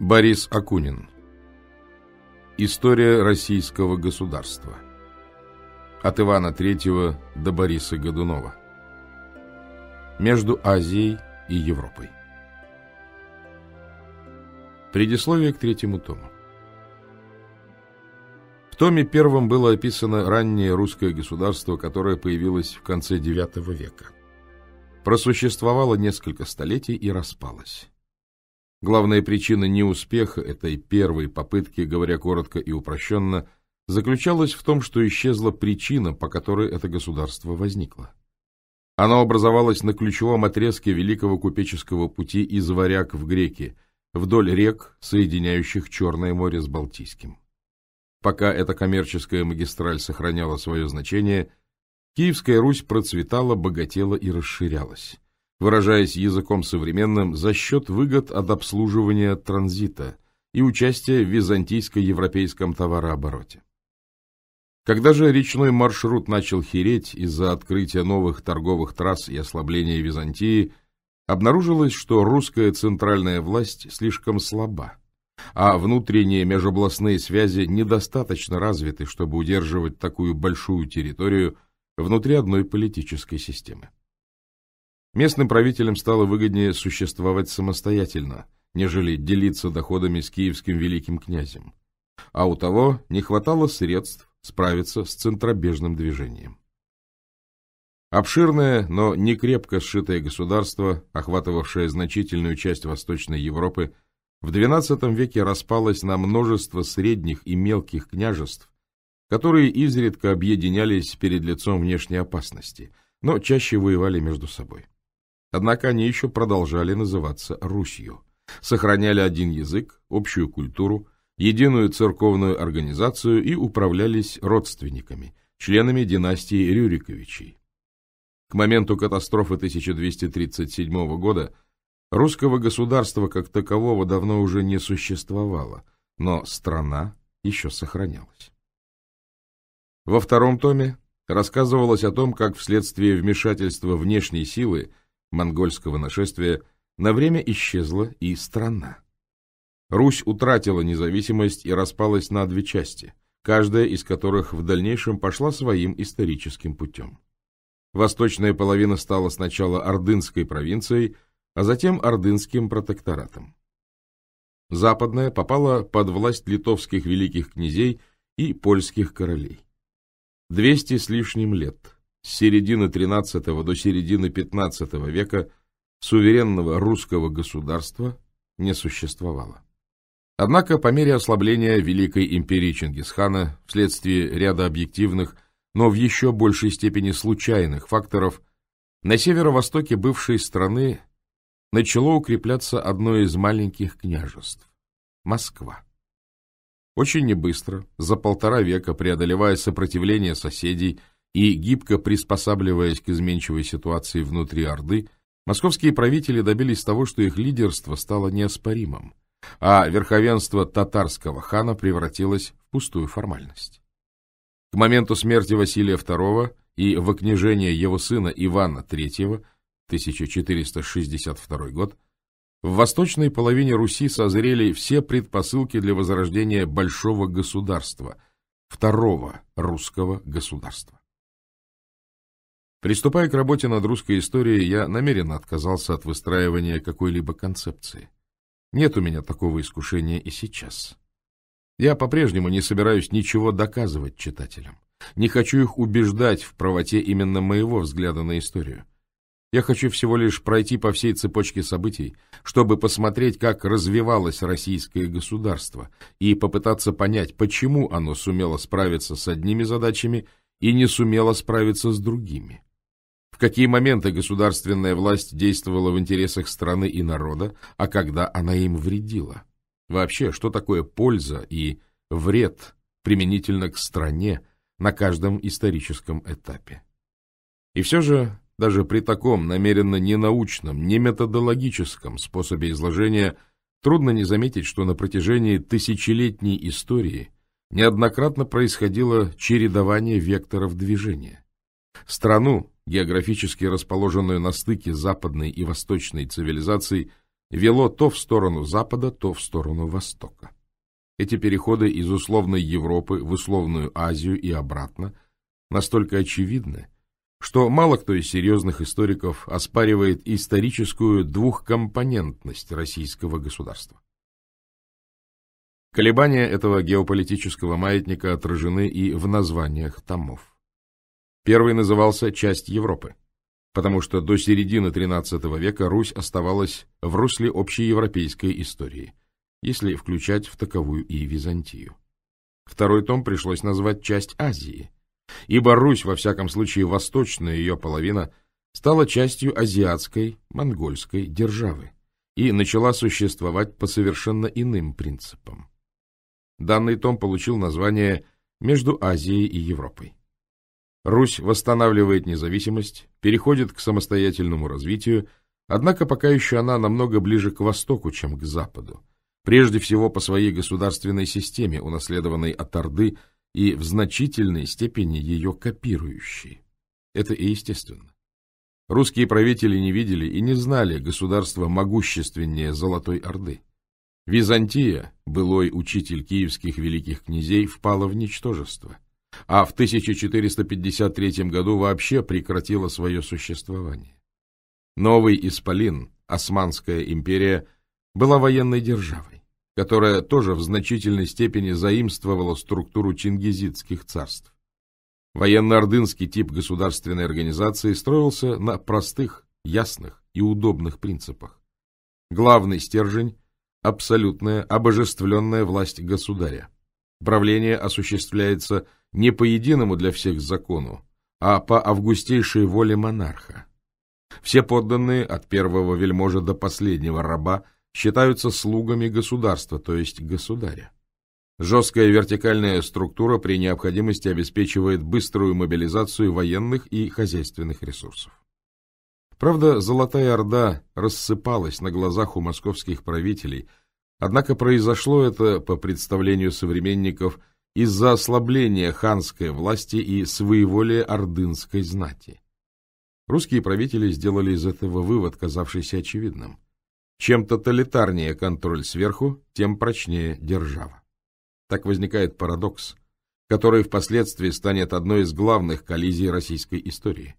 Борис Акунин. История российского государства. От Ивана III до Бориса Годунова. Между Азией и Европой. Предисловие к третьему тому. В томе первом было описано раннее русское государство, которое появилось в конце IX века. Просуществовало несколько столетий и распалось. Главная причина неуспеха этой первой попытки, говоря коротко и упрощенно, заключалась в том, что исчезла причина, по которой это государство возникло. Оно образовалось на ключевом отрезке великого купеческого пути из Варяг в Греки, вдоль рек, соединяющих Черное море с Балтийским. Пока эта коммерческая магистраль сохраняла свое значение, Киевская Русь процветала, богатела и расширялась выражаясь языком современным, за счет выгод от обслуживания транзита и участия в византийско-европейском товарообороте. Когда же речной маршрут начал хереть из-за открытия новых торговых трасс и ослабления Византии, обнаружилось, что русская центральная власть слишком слаба, а внутренние межобластные связи недостаточно развиты, чтобы удерживать такую большую территорию внутри одной политической системы. Местным правителям стало выгоднее существовать самостоятельно, нежели делиться доходами с киевским великим князем. А у того не хватало средств справиться с центробежным движением. Обширное, но не крепко сшитое государство, охватывавшее значительную часть Восточной Европы, в XII веке распалось на множество средних и мелких княжеств, которые изредка объединялись перед лицом внешней опасности, но чаще воевали между собой. Однако они еще продолжали называться Русью. Сохраняли один язык, общую культуру, единую церковную организацию и управлялись родственниками, членами династии Рюриковичей. К моменту катастрофы 1237 года русского государства как такового давно уже не существовало, но страна еще сохранялась. Во втором томе рассказывалось о том, как вследствие вмешательства внешней силы монгольского нашествия на время исчезла и страна. Русь утратила независимость и распалась на две части, каждая из которых в дальнейшем пошла своим историческим путем. Восточная половина стала сначала Ордынской провинцией, а затем Ордынским протекторатом. Западная попала под власть литовских великих князей и польских королей. Двести с лишним лет – с середины XIII до середины XV века суверенного русского государства не существовало. Однако по мере ослабления Великой империи Чингисхана вследствие ряда объективных, но в еще большей степени случайных факторов, на северо-востоке бывшей страны начало укрепляться одно из маленьких княжеств – Москва. Очень небыстро, за полтора века преодолевая сопротивление соседей – и, гибко приспосабливаясь к изменчивой ситуации внутри Орды, московские правители добились того, что их лидерство стало неоспоримым, а верховенство татарского хана превратилось в пустую формальность. К моменту смерти Василия II и вокнижения его сына Ивана III 1462 год в восточной половине Руси созрели все предпосылки для возрождения большого государства, второго русского государства. Приступая к работе над русской историей, я намеренно отказался от выстраивания какой-либо концепции. Нет у меня такого искушения и сейчас. Я по-прежнему не собираюсь ничего доказывать читателям. Не хочу их убеждать в правоте именно моего взгляда на историю. Я хочу всего лишь пройти по всей цепочке событий, чтобы посмотреть, как развивалось российское государство, и попытаться понять, почему оно сумело справиться с одними задачами и не сумело справиться с другими какие моменты государственная власть действовала в интересах страны и народа, а когда она им вредила. Вообще, что такое польза и вред применительно к стране на каждом историческом этапе. И все же, даже при таком намеренно ненаучном, не методологическом способе изложения, трудно не заметить, что на протяжении тысячелетней истории неоднократно происходило чередование векторов движения. Страну, географически расположенную на стыке западной и восточной цивилизаций, вело то в сторону запада, то в сторону востока. Эти переходы из условной Европы в условную Азию и обратно настолько очевидны, что мало кто из серьезных историков оспаривает историческую двухкомпонентность российского государства. Колебания этого геополитического маятника отражены и в названиях томов. Первый назывался «Часть Европы», потому что до середины XIII века Русь оставалась в русле общеевропейской истории, если включать в таковую и Византию. Второй том пришлось назвать «Часть Азии», ибо Русь, во всяком случае восточная ее половина, стала частью азиатской, монгольской державы и начала существовать по совершенно иным принципам. Данный том получил название «Между Азией и Европой». Русь восстанавливает независимость, переходит к самостоятельному развитию, однако пока еще она намного ближе к востоку, чем к западу. Прежде всего по своей государственной системе, унаследованной от Орды и в значительной степени ее копирующей. Это и естественно. Русские правители не видели и не знали государства могущественнее Золотой Орды. Византия, былой учитель киевских великих князей, впала в ничтожество – а в 1453 году вообще прекратила свое существование. Новый Исполин, Османская империя, была военной державой, которая тоже в значительной степени заимствовала структуру чингизидских царств. Военно-ордынский тип государственной организации строился на простых, ясных и удобных принципах. Главный стержень – абсолютная, обожествленная власть государя, Правление осуществляется не по единому для всех закону, а по августейшей воле монарха. Все подданные, от первого вельможа до последнего раба, считаются слугами государства, то есть государя. Жесткая вертикальная структура при необходимости обеспечивает быструю мобилизацию военных и хозяйственных ресурсов. Правда, Золотая Орда рассыпалась на глазах у московских правителей, Однако произошло это, по представлению современников, из-за ослабления ханской власти и своеволия ордынской знати. Русские правители сделали из этого вывод, казавшийся очевидным. Чем тоталитарнее контроль сверху, тем прочнее держава. Так возникает парадокс, который впоследствии станет одной из главных коллизий российской истории.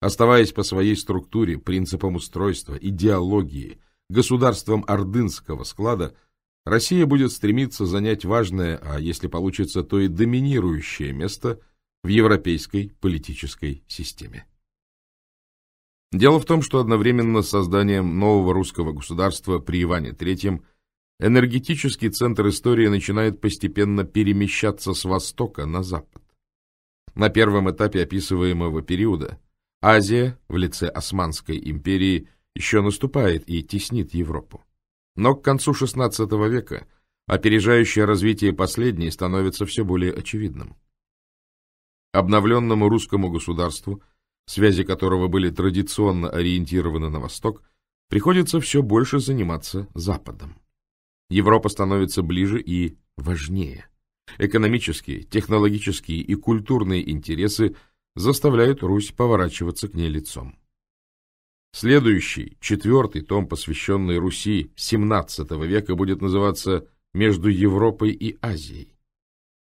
Оставаясь по своей структуре, принципам устройства, идеологии – государством ордынского склада, Россия будет стремиться занять важное, а если получится, то и доминирующее место в европейской политической системе. Дело в том, что одновременно с созданием нового русского государства при Иване III энергетический центр истории начинает постепенно перемещаться с востока на запад. На первом этапе описываемого периода Азия в лице Османской империи – еще наступает и теснит Европу. Но к концу XVI века опережающее развитие последней становится все более очевидным. Обновленному русскому государству, связи которого были традиционно ориентированы на Восток, приходится все больше заниматься Западом. Европа становится ближе и важнее. Экономические, технологические и культурные интересы заставляют Русь поворачиваться к ней лицом. Следующий, четвертый том, посвященный Руси XVII века, будет называться «Между Европой и Азией».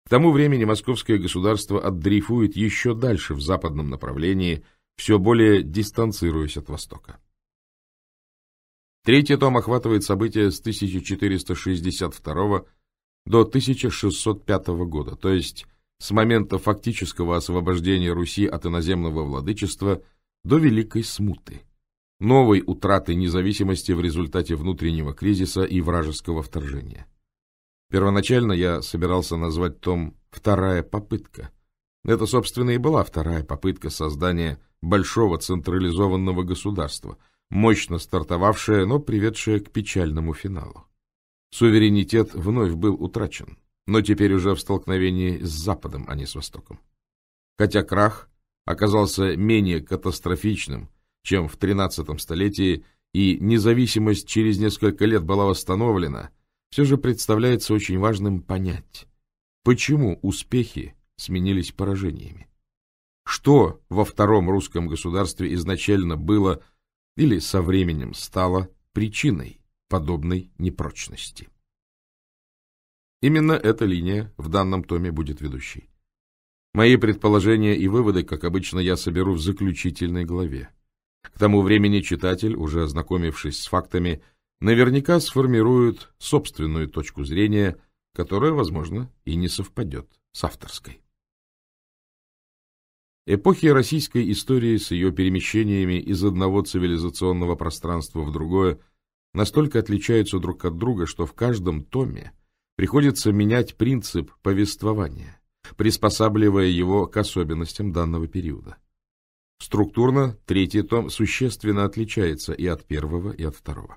К тому времени московское государство отдрейфует еще дальше в западном направлении, все более дистанцируясь от Востока. Третий том охватывает события с 1462 до 1605 года, то есть с момента фактического освобождения Руси от иноземного владычества до Великой Смуты новой утраты независимости в результате внутреннего кризиса и вражеского вторжения. Первоначально я собирался назвать том «Вторая попытка». Это, собственно, и была вторая попытка создания большого централизованного государства, мощно стартовавшая, но приведшая к печальному финалу. Суверенитет вновь был утрачен, но теперь уже в столкновении с Западом, а не с Востоком. Хотя крах оказался менее катастрофичным, чем в XIII столетии, и независимость через несколько лет была восстановлена, все же представляется очень важным понять, почему успехи сменились поражениями. Что во втором русском государстве изначально было или со временем стало причиной подобной непрочности? Именно эта линия в данном томе будет ведущей. Мои предположения и выводы, как обычно, я соберу в заключительной главе. К тому времени читатель, уже ознакомившись с фактами, наверняка сформирует собственную точку зрения, которая, возможно, и не совпадет с авторской. Эпохи российской истории с ее перемещениями из одного цивилизационного пространства в другое настолько отличаются друг от друга, что в каждом томе приходится менять принцип повествования, приспосабливая его к особенностям данного периода. Структурно третий том существенно отличается и от первого, и от второго.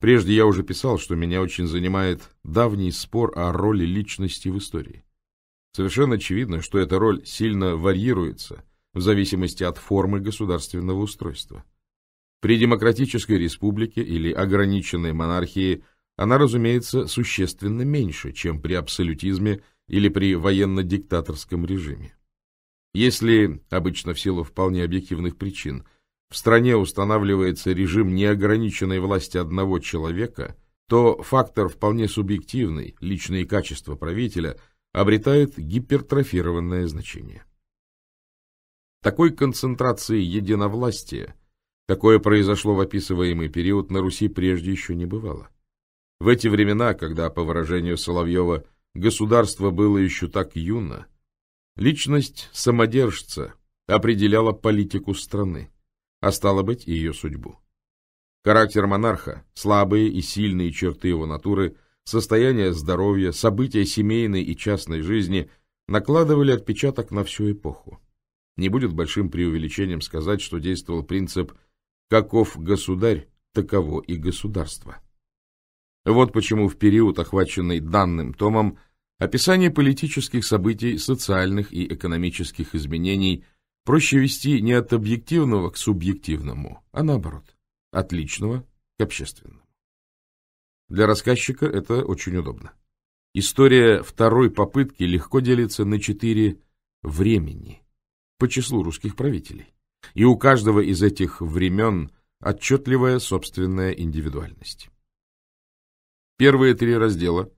Прежде я уже писал, что меня очень занимает давний спор о роли личности в истории. Совершенно очевидно, что эта роль сильно варьируется в зависимости от формы государственного устройства. При демократической республике или ограниченной монархии она, разумеется, существенно меньше, чем при абсолютизме или при военно-диктаторском режиме. Если, обычно в силу вполне объективных причин, в стране устанавливается режим неограниченной власти одного человека, то фактор вполне субъективный, личные качества правителя, обретает гипертрофированное значение. Такой концентрации единовластия, какое произошло в описываемый период, на Руси прежде еще не бывало. В эти времена, когда, по выражению Соловьева, государство было еще так юно, Личность самодержца определяла политику страны, а стало быть, ее судьбу. Характер монарха, слабые и сильные черты его натуры, состояние здоровья, события семейной и частной жизни накладывали отпечаток на всю эпоху. Не будет большим преувеличением сказать, что действовал принцип «каков государь, таково и государство». Вот почему в период, охваченный данным томом, Описание политических событий, социальных и экономических изменений проще вести не от объективного к субъективному, а наоборот, от личного к общественному. Для рассказчика это очень удобно. История второй попытки легко делится на четыре времени по числу русских правителей, и у каждого из этих времен отчетливая собственная индивидуальность. Первые три раздела –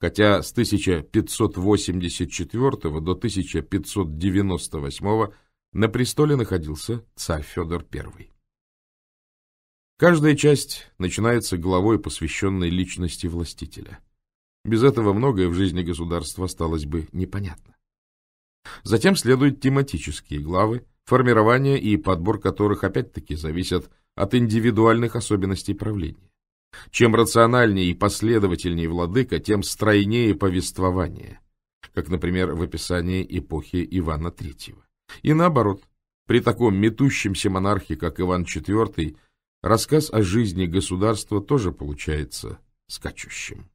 хотя с 1584 до 1598 на престоле находился царь Федор I. Каждая часть начинается главой, посвященной личности властителя. Без этого многое в жизни государства осталось бы непонятно. Затем следуют тематические главы, формирование и подбор которых опять-таки зависят от индивидуальных особенностей правления. Чем рациональнее и последовательнее владыка, тем стройнее повествование, как, например, в описании эпохи Ивана III. И наоборот, при таком метущемся монархе, как Иван IV, рассказ о жизни государства тоже получается скачущим.